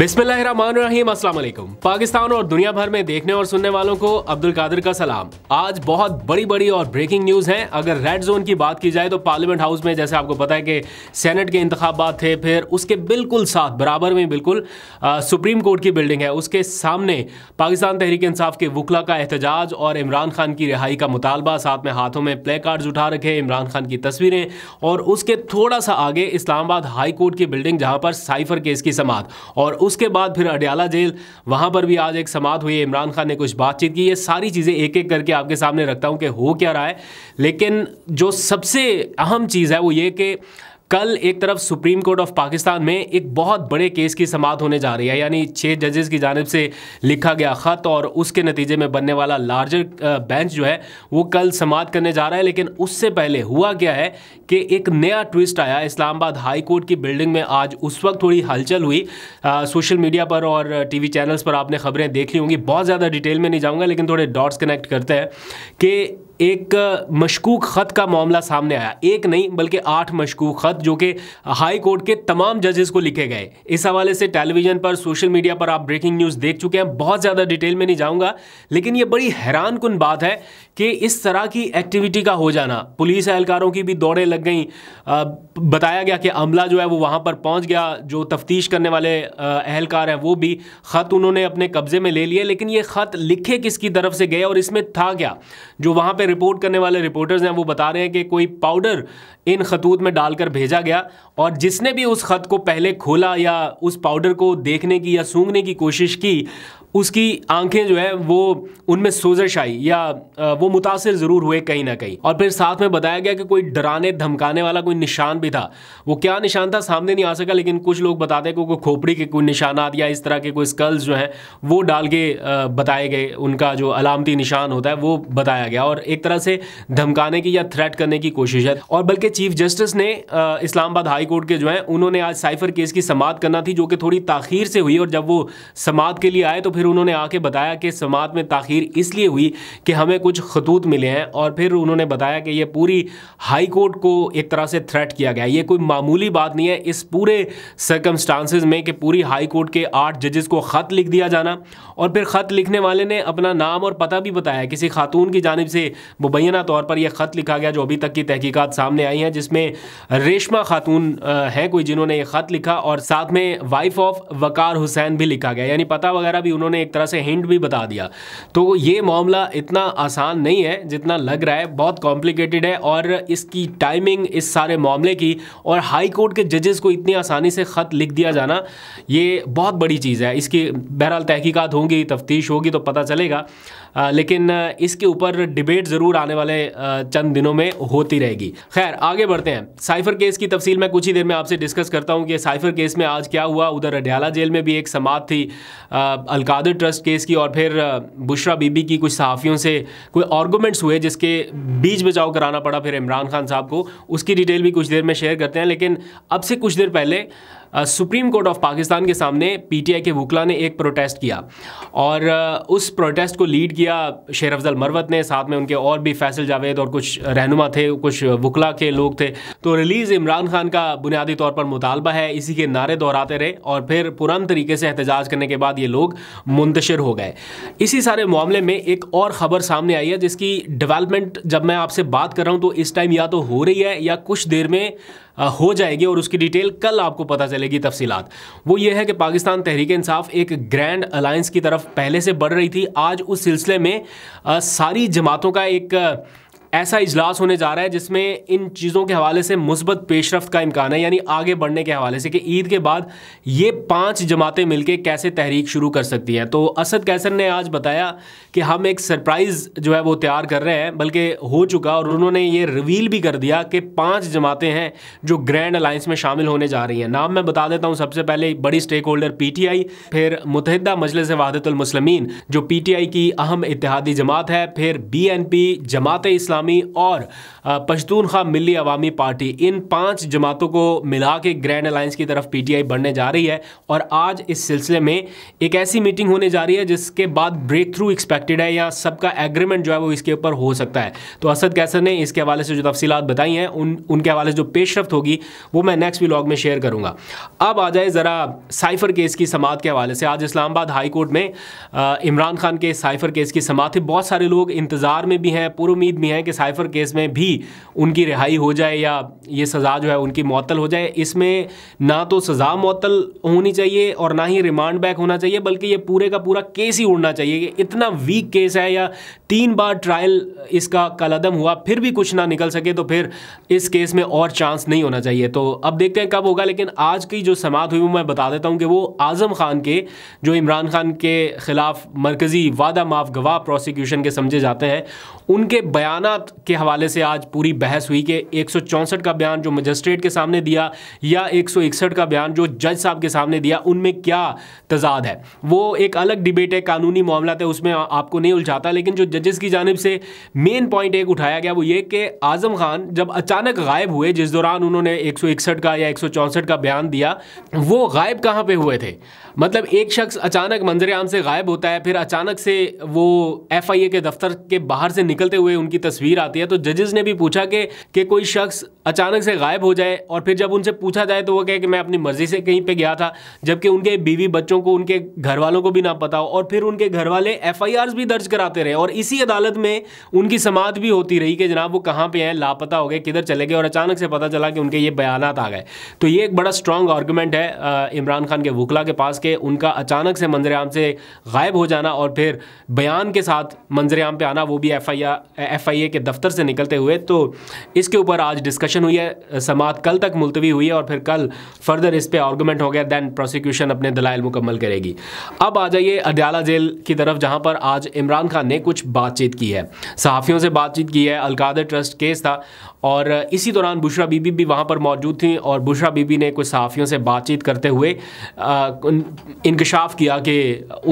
बिस्मिल्लाहिर्रहमानिर्रहीम पाकिस्तान और दुनिया भर में देखने और सुनने वालों को अब्दुल कादिर का सलाम आज बहुत बड़ी बड़ी और ब्रेकिंग न्यूज है अगर रेड जोन की बात की जाए तो पार्लियामेंट हाउस में जैसे आपको पता है कि सेनेट के इंतबात थे फिर उसके बिल्कुल साथ बराबर में बिल्कुल आ, सुप्रीम कोर्ट की बिल्डिंग है उसके सामने पाकिस्तान तहरीक इंसाफ के वकला का एहतजाज और इमरान खान की रिहाई का मुतालबा साथ में हाथों में प्ले कार्ड उठा रखे इमरान खान की तस्वीरें और उसके थोड़ा सा आगे इस्लामाबाद हाई कोर्ट की बिल्डिंग जहां पर साइफर केस की समात और उसके बाद फिर अडियाला जेल वहाँ पर भी आज एक समाध हुई इमरान खान ने कुछ बातचीत की ये सारी चीज़ें एक एक करके आपके सामने रखता हूँ कि हो क्या रहा है लेकिन जो सबसे अहम चीज़ है वो ये कि कल एक तरफ सुप्रीम कोर्ट ऑफ पाकिस्तान में एक बहुत बड़े केस की समाप्त होने जा रही है यानी छः जजेस की जानब से लिखा गया ख़त और उसके नतीजे में बनने वाला लार्जर बेंच जो है वो कल समाप्त करने जा रहा है लेकिन उससे पहले हुआ क्या है कि एक नया ट्विस्ट आया इस्लामाबाद हाई कोर्ट की बिल्डिंग में आज उस वक्त थोड़ी हलचल हुई आ, सोशल मीडिया पर और टी चैनल्स पर आपने खबरें देख ली होंगी बहुत ज़्यादा डिटेल में नहीं जाऊँगा लेकिन थोड़े डॉट्स कनेक्ट करते हैं कि एक मशकूक ख़त का मामला सामने आया एक नहीं बल्कि आठ मशकूक ख़त जो कि हाई कोर्ट के तमाम जजेस को लिखे गए इस हवाले से टेलीविज़न पर सोशल मीडिया पर आप ब्रेकिंग न्यूज़ देख चुके हैं बहुत ज़्यादा डिटेल में नहीं जाऊँगा लेकिन ये बड़ी हैरान कन बात है कि इस तरह की एक्टिविटी का हो जाना पुलिस एहलकारों की भी दौड़ें लग गई बताया गया कि अमला जो है वो वहाँ पर पहुँच गया जो तफ्तीश करने वाले एहलकार हैं वो भी ख़त उन्होंने अपने कब्ज़े में ले लिए लेकिन ये ख़त लिखे किसकी तरफ से गए और इसमें था क्या जो वहाँ पर रिपोर्ट करने वाले रिपोर्टर्स हैं वो बता रहे हैं कि कोई पाउडर इन खतूत में डालकर भेजा गया और जिसने भी उस ख़त को पहले खोला या उस पाउडर को देखने की या सूंघने की कोशिश की उसकी आंखें जो है वो उनमें सोजश आई या वो मुतासर ज़रूर हुए कहीं ना कहीं और फिर साथ में बताया गया कि कोई डराने धमकाने वाला कोई निशान भी था वो क्या निशान था सामने नहीं आ सका लेकिन कुछ लोग बताते हैं कि खोपड़ी के कोई निशानात या इस तरह के कोई स्कल्स जो हैं वो डाल के बताए गए उनका जो अलामती निशान होता है वो बताया गया और एक तरह से धमकाने की या थ्रेट करने की कोशिश है और बल्कि चीफ जस्टिस ने इस्लामाबाद हाई कोर्ट के जो है उन्होंने आज साइफर केस की समात करना थी जो कि थोड़ी ताखिर से हुई और जब वो समात के लिए आए तो फिर फिर उन्होंने आके बताया कि समात में ताखीर इसलिए हुई कि हमें कुछ खतूत मिले हैं और फिर उन्होंने बताया कि ये पूरी हाई कोर्ट को एक तरह से थ्रेट किया गया ये कोई मामूली बात नहीं है इस पूरे सर्कमस्टांसिस में कि पूरी हाई कोर्ट के आठ जजेस को ख़त लिख दिया जाना और फिर ख़त लिखने वाले ने अपना नाम और पता भी बताया किसी खातून की जानब से मुबैना तौर पर यह ख़त लिखा गया जो अभी तक की तहकीकत सामने आई हैं जिसमें रेशमा खातून हैं कोई जिन्होंने ये ख़त लिखा और साथ में वाइफ ऑफ वकार हुसैन भी लिखा गया यानी पता वगैरह भी उन्होंने उन्होंने एक तरह से हिंट भी बता दिया तो ये मामला इतना आसान नहीं है जितना लग रहा है बहुत कॉम्प्लिकेटेड है और इसकी टाइमिंग इस सारे मामले की और हाई कोर्ट के जजेस को इतनी आसानी से ख़त लिख दिया जाना ये बहुत बड़ी चीज़ है इसकी बहरहाल तहकीकात होंगी तफ्तीश होगी तो पता चलेगा लेकिन इसके ऊपर डिबेट ज़रूर आने वाले चंद दिनों में होती रहेगी खैर आगे बढ़ते हैं साइफर केस की तफसील मैं कुछ ही देर में आपसे डिस्कस करता हूँ कि साइफर केस में आज क्या हुआ उधर अडयाला जेल में भी एक समात थी अलकादर ट्रस्ट केस की और फिर बुशरा बीबी की कुछ सहाफ़ियों से कोई आर्गूमेंट्स हुए जिसके बीच बचाव कराना पड़ा फिर इमरान खान साहब को उसकी डिटेल भी कुछ देर में शेयर करते हैं लेकिन अब से कुछ देर पहले सुप्रीम कोर्ट ऑफ पाकिस्तान के सामने पीटीआई के वकला ने एक प्रोटेस्ट किया और उस प्रोटेस्ट को लीड किया शेर अफजल मरवत ने साथ में उनके और भी फैसल जावेद और कुछ रहनुमा थे कुछ वकला के लोग थे तो रिलीज़ इमरान खान का बुनियादी तौर पर मुतालबा है इसी के नारे दोहराते रहे और फिर पुरान तरीके से एहतजाज करने के बाद ये लोग मुंतशिर हो गए इसी सारे मामले में एक और ख़बर सामने आई है जिसकी डेवलपमेंट जब मैं आपसे बात कर रहा हूँ तो इस टाइम या तो हो रही है या कुछ देर में हो जाएगी और उसकी डिटेल कल आपको पता चलेगी तफसीलात वो ये है कि पाकिस्तान तहरीक इंसाफ एक ग्रैंड अलायंस की तरफ पहले से बढ़ रही थी आज उस सिलसिले में सारी जमातों का एक ऐसा इजलास होने जा रहा है जिसमें इन चीज़ों के हवाले से मुस्बत पेशरफ का इम्कान है यानी आगे बढ़ने के हवाले से कि ईद के बाद ये पांच जमातें मिलके कैसे तहरीक शुरू कर सकती हैं तो असद कैसर ने आज बताया कि हम एक सरप्राइज़ जो है वो तैयार कर रहे हैं बल्कि हो चुका और उन्होंने ये रिवील भी कर दिया कि पाँच जमातें हैं जो ग्रैंड अलायंस में शामिल होने जा रही हैं नाम मैं बता देता हूँ सबसे पहले बड़ी stakeholder P T I फिर मुतहदा मजलिस वहादतमसलमिन जो पी टी आई की अहम इतिहादी जमात है फिर B N P Jamaat Islam Islami और पश्तूनखा मिली अवामी पार्टी इन पांच जमातों को मिला के ग्रैंड अलायंस की तरफ पीटीआई बढ़ने जा रही है और आज इस सिलसिले में एक ऐसी मीटिंग होने जा रही है जिसके बाद ब्रेक थ्रू एक्सपेक्टेड है या सबका एग्रीमेंट जो है वो इसके ऊपर हो सकता है तो असद कैसर ने इसके हवाले से जो तफसी बताई हैं उन उनके हवाले से जो पेशरफ होगी वो मैं नेक्स्ट व्लॉग में शेयर करूँगा अब आ जाए ज़रा साइफर केस की समात के हवाले से आज इस्लामाबाद हाई कोर्ट में इमरान खान के साइफर केस की समात है बहुत सारे लोग इंतज़ार में भी हैं पुरुद भी हैं कि के साइफर केस में भी उनकी रिहाई हो जाए या ये सज़ा जो है उनकी मअतल हो जाए इसमें ना तो सज़ा मअतल होनी चाहिए और ना ही रिमांड बैक होना चाहिए बल्कि ये पूरे का पूरा केस ही उड़ना चाहिए कि इतना वीक केस है या तीन बार ट्रायल इसका कलदम हुआ फिर भी कुछ ना निकल सके तो फिर इस केस में और चांस नहीं होना चाहिए तो अब देखते हैं कब होगा लेकिन आज की जो समात हुई वो मैं बता देता हूँ कि वो आज़म खान के जो इमरान खान के ख़िलाफ़ मरकज़ी वादा माफ़ गवाह प्रोसिक्यूशन के समझे जाते हैं उनके बयान जमानत के हवाले से आज पूरी बहस हुई कि एक का बयान जो मजिस्ट्रेट के सामने दिया या एक का बयान जो जज साहब के सामने दिया उनमें क्या तजाद है वो एक अलग डिबेट है कानूनी मामला है उसमें आपको नहीं उलझाता लेकिन जो जजेस की जानब से मेन पॉइंट एक उठाया गया वो ये कि आजम खान जब अचानक गायब हुए जिस दौरान उन्होंने एक का या एक का बयान दिया वो गायब कहाँ पर हुए थे मतलब एक शख्स अचानक मंजर आम से गायब होता है फिर अचानक से वो एफ के दफ्तर के बाहर से निकलते हुए उनकी तस्वीर तस्वीर आती है तो जजेस ने भी पूछा कि कि कोई शख्स अचानक से गायब हो जाए और फिर जब उनसे पूछा जाए तो वो कहे कि मैं अपनी मर्ज़ी से कहीं पर गया था जबकि उनके बीवी बच्चों को उनके घर वालों को भी ना पता हो और फिर उनके घर वाले एफ भी दर्ज कराते रहे और इसी अदालत में उनकी समाध भी होती रही कि जनाब वो कहाँ पर हैं लापता हो गए किधर चले गए और अचानक से पता चला कि उनके ये बयान आ गए तो ये एक बड़ा स्ट्रॉन्ग आर्गूमेंट है इमरान खान के वकला के पास के उनका अचानक से मंजर आम से गायब हो जाना और फिर बयान के साथ मंजर आम पे आना वो भी एफ आई के दफ्तर से निकलते हुए तो इसके ऊपर आज डिस्कशन प्रोसिक्यूशन हुई है समात कल तक मुलतवी हुई है और फिर कल फर्दर इस पर आर्गूमेंट हो गया दैन प्रोसिक्यूशन अपने दलाइल मुकम्मल करेगी अब आ जाइए अदयाला जेल की तरफ जहाँ पर आज इमरान खान ने कुछ बातचीत की है सहाफ़ियों से बातचीत की है अलकादर ट्रस्ट केस था और इसी दौरान बुशरा बीबी भी वहाँ पर मौजूद थी और बुशरा बीबी ने कुछ सहाफ़ियों से बातचीत करते हुए इंकशाफ किया कि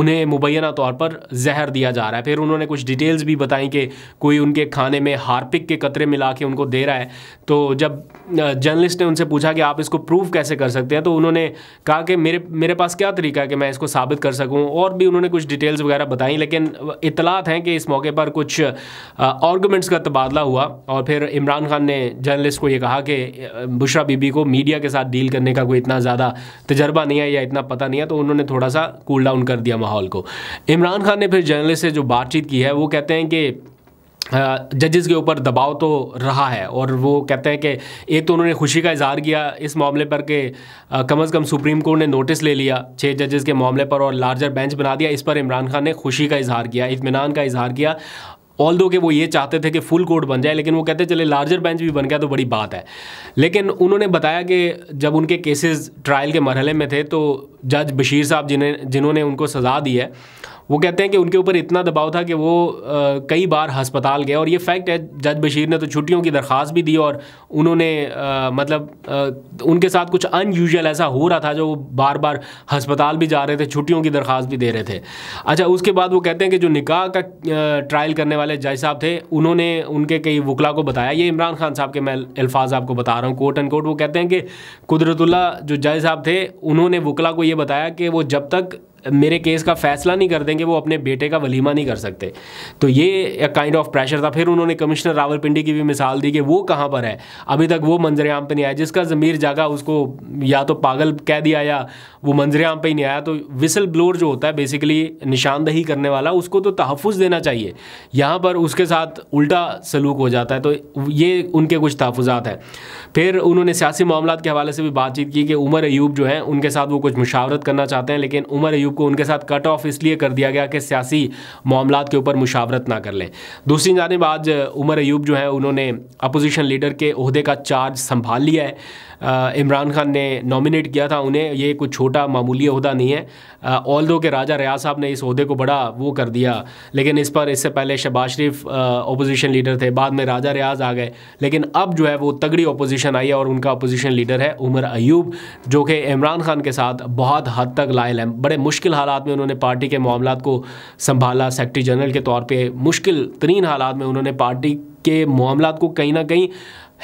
उन्हें मुबैना तौर पर जहर दिया जा रहा है फिर उन्होंने कुछ डिटेल्स भी बताई कि कोई उनके खाने में हारपिक के कतरे मिला के उनको दे रहा है तो जब जर्नलिस्ट ने उनसे पूछा कि आप इसको प्रूव कैसे कर सकते हैं तो उन्होंने कहा कि मेरे मेरे पास क्या तरीका है कि मैं इसको साबित कर सकूँ और भी उन्होंने कुछ डिटेल्स वगैरह बताई लेकिन इतलात हैं कि इस मौके पर कुछ आर्गूमेंट्स का तबादला हुआ और फिर इमरान खान खान ने जर्नलिस्ट को ये कहा कि बुशरा बीबी को मीडिया के साथ डील करने का कोई इतना ज़्यादा तजर्बा नहीं है या इतना पता नहीं है तो उन्होंने थोड़ा सा कूल डाउन कर दिया माहौल को इमरान खान ने फिर जर्नलिस्ट से जो बातचीत की है वो कहते हैं कि जजेस के ऊपर दबाव तो रहा है और वो कहते हैं कि एक तो उन्होंने खुशी का इजहार किया इस मामले पर कि कम अज़ कम सुप्रीम कोर्ट ने नोटिस ले लिया छः जजेस के मामले पर और लार्जर बेंच बना दिया इस पर इमरान खान ने खुशी का इजहार किया इतमान का इजहार किया ऑल दो के वो ये चाहते थे कि फुल कोर्ट बन जाए लेकिन वो कहते चले लार्जर बेंच भी बन गया तो बड़ी बात है लेकिन उन्होंने बताया कि जब उनके केसेस ट्रायल के मरहले में थे तो जज बशीर साहब जिन्हें जिन्होंने उनको सज़ा दी है वो कहते हैं कि उनके ऊपर इतना दबाव था कि वो आ, कई बार हस्पताल गए और ये फैक्ट है जज बशीर ने तो छुट्टियों की दरख्वास्त भी दी और उन्होंने आ, मतलब आ, उनके साथ कुछ अनयूजल ऐसा हो रहा था जो वो बार बार हस्पताल भी जा रहे थे छुट्टियों की दरख्वास्त भी दे रहे थे अच्छा उसके बाद वो कहते हैं कि जो निकाह का ट्रायल करने वाले जज साहब थे उन्होंने उनके कई वकला को बताया ये इमरान खान साहब के मैं अल्फाज आपको बता रहा हूँ कोट एंड कोट वो कहते हैं कि कुदरतुल्ला जो जज साहब थे उन्होंने वकला को ये बताया कि वो जब तक मेरे केस का फैसला नहीं कर देंगे वो अपने बेटे का वलीमा नहीं कर सकते तो ये काइंड ऑफ प्रेशर था फिर उन्होंने कमिश्नर रावलपिंडी की भी मिसाल दी कि वो कहाँ पर है अभी तक वो मंजर आम पर नहीं आया जिसका ज़मीर जागा उसको या तो पागल कह दिया या वो मंजर आम पर ही नहीं आया तो विसल ब्लोर जो होता है बेसिकली निशानदही करने वाला उसको तो तहफ़ देना चाहिए यहाँ पर उसके साथ उल्टा सलूक हो जाता है तो ये उनके कुछ तहफ़ात हैं फिर उन्होंने सियासी मामला के हवाले से भी बातचीत की कि उमर अयूब जो हैं उनके साथ वो कुछ मुशावरत करना चाहते हैं लेकिन उमर अयूब अयूब को उनके साथ कट ऑफ इसलिए कर दिया गया कि सियासी मामला के ऊपर मुशावरत ना कर लें दूसरी जानब आज उमर अयूब जो है उन्होंने अपोजिशन लीडर के अहदे का चार्ज संभाल लिया है इमरान खान ने नॉमिनेट किया था उन्हें ये कुछ छोटा मामूली अहदा नहीं है ऑल दो के राजा रियाज साहब ने इस अहदे को बड़ा वो कर दिया लेकिन इस पर इससे पहले शबाज शरीफ अपोजिशन लीडर थे बाद में राजा रियाज आ गए लेकिन अब जो है वो तगड़ी अपोजिशन आई है और उनका अपोजिशन लीडर है उमर अयूब जो कि इमरान खान के साथ बहुत हद तक लायल है बड़े मुश्किल मुश्किल हालात में उन्होंने पार्टी के मामला को संभाला सेक्रेटरी जनरल के तौर पर मुश्किल तरीन हालात में उन्होंने पार्टी के मामला को कहीं ना कहीं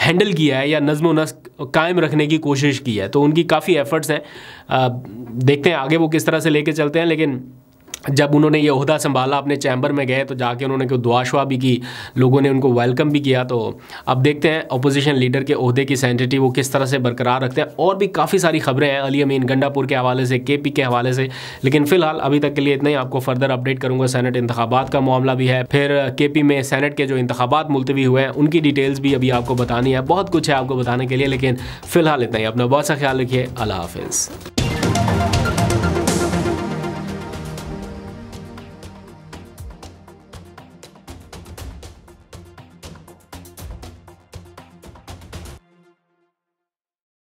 हैंडल किया है या नज़म नस्क कायम रखने की कोशिश की है तो उनकी काफ़ी एफ़र्ट्स हैं देखते हैं आगे वो किस तरह से लेके चलते हैं लेकिन जब उन्होंने ये अहदा संभाला अपने चैम्बर में गए तो जाके उन्होंने को दुआ शुआ भी की लोगों ने उनको वेलकम भी किया तो अब देखते हैं अपोजिशन लीडर के अहदे की सेंटिटी वो किस तरह से बरकरार रखते हैं और भी काफ़ी सारी खबरें हैं अली अमीन गंडापुर के हवाले से के पी के हवाले से लेकिन फ़िलहाल अभी तक के लिए इतना ही आपको फर्दर अपडेट करूँगा सैनट इंतबात का मामला भी है फिर के पी में सैनट के जो इंतबात मुलतवी हुए हैं उनकी डिटेल्स भी अभी आपको बतानी है बहुत कुछ है आपको बताने के लिए लेकिन फ़िलहाल इतना ही अपना बहुत सा ख्याल रखिए अल्लाह हाफिज़